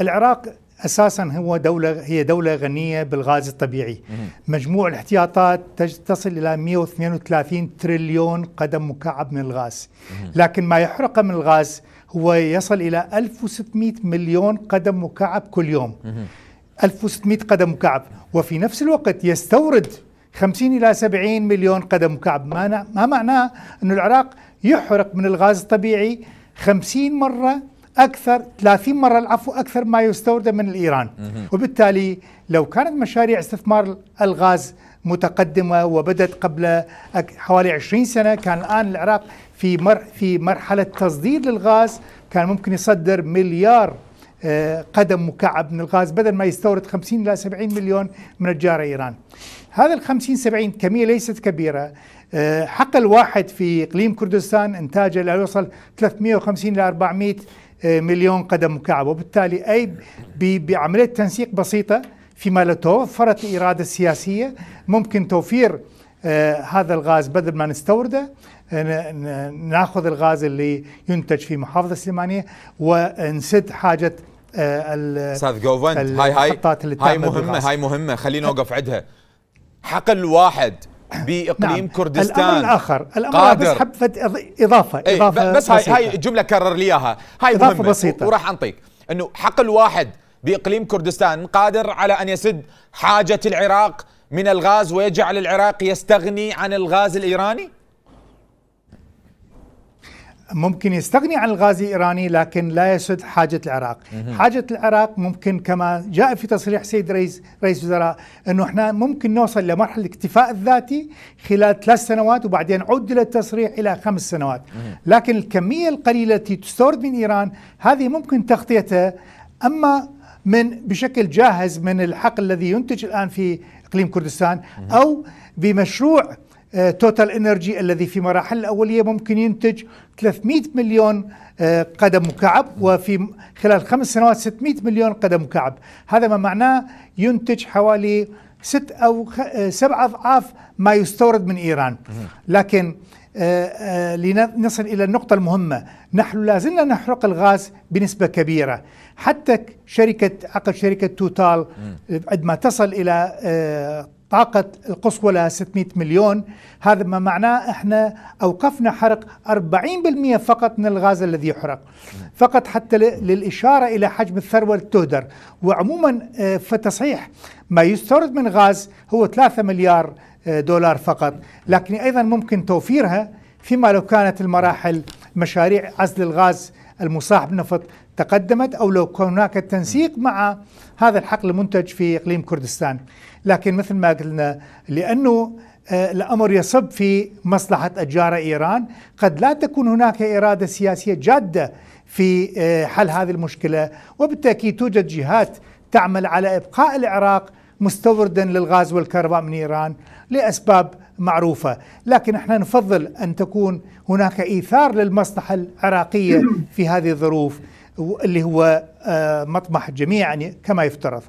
العراق اساسا هو دوله هي دوله غنيه بالغاز الطبيعي مجموع الاحتياطات تصل الى 132 تريليون قدم مكعب من الغاز لكن ما يحرق من الغاز هو يصل الى 1600 مليون قدم مكعب كل يوم 1600 قدم مكعب وفي نفس الوقت يستورد 50 الى 70 مليون قدم مكعب ما, ما معناه ان العراق يحرق من الغاز الطبيعي 50 مره اكثر 30 مره العفو اكثر ما يستورد من ايران وبالتالي لو كانت مشاريع استثمار الغاز متقدمه وبدت قبل حوالي 20 سنه كان الان العراق في مر في مرحله تصدير للغاز كان ممكن يصدر مليار آه، قدم مكعب من الغاز بدل ما يستورد 50 الى 70 مليون من الجاره ايران. هذا ال 50 70 كميه ليست كبيره آه، حق الواحد في اقليم كردستان انتاجه لا يوصل 350 الى 400 آه، مليون قدم مكعب وبالتالي أي بعملية تنسيق بسيطة فيما لو توفرت الإرادة السياسية ممكن توفير آه، هذا الغاز بدل ما نستورده آه، ناخذ الغاز اللي ينتج في محافظة سليمانية ونسد حاجة استاذ جوفنت هاي هاي هاي مهمة هاي مهمة خلينا نوقف عندها حقل واحد باقليم نعم. كردستان الامر الاخر الامر قادر. بس حبت اضافه إيه، اضافه بس هاي هاي جمله كرر لي اياها هاي اضافه مهمة بسيطه وراح انطيك انه حقل واحد باقليم كردستان قادر على ان يسد حاجه العراق من الغاز ويجعل العراق يستغني عن الغاز الايراني ممكن يستغني عن الغاز الايراني لكن لا يسد حاجه العراق، حاجه العراق ممكن كما جاء في تصريح سيد رئيس رئيس الوزراء انه احنا ممكن نوصل لمرحله الاكتفاء الذاتي خلال ثلاث سنوات وبعدين عدل التصريح الى خمس سنوات، لكن الكميه القليله التي تستورد من ايران هذه ممكن تغطيتها اما من بشكل جاهز من الحقل الذي ينتج الان في اقليم كردستان او بمشروع توتال آه، انرجي الذي في مراحل الاوليه ممكن ينتج 300 مليون آه، قدم مكعب وفي خلال خمس سنوات 600 مليون قدم مكعب هذا ما معناه ينتج حوالي ست او آه، سبع اضعاف ما يستورد من ايران لكن لنصل الى النقطه المهمه نحن لا زلنا نحرق الغاز بنسبه كبيره حتى شركه عقد شركه توتال عندما تصل الى طاقة القصوى لها 600 مليون هذا ما معناه احنا أوقفنا حرق 40% فقط من الغاز الذي يحرق فقط حتى للإشارة إلى حجم الثروة التهدر وعموما آه، فتصحيح ما يستورد من غاز هو 3 مليار آه، دولار فقط لكن أيضا ممكن توفيرها فيما لو كانت المراحل مشاريع عزل الغاز المصاحب نفط تقدمت أو لو كان هناك تنسيق مع هذا الحقل المنتج في إقليم كردستان لكن مثل ما قلنا لأنه آه، الأمر يصب في مصلحة اجار إيران قد لا تكون هناك إرادة سياسية جادة في آه، حل هذه المشكلة وبالتأكيد توجد جهات تعمل على إبقاء العراق مستوردا للغاز والكهرباء من ايران لاسباب معروفه، لكن احنا نفضل ان تكون هناك ايثار للمصلحه العراقيه في هذه الظروف اللي هو آه، مطمح الجميع يعني كما يفترض.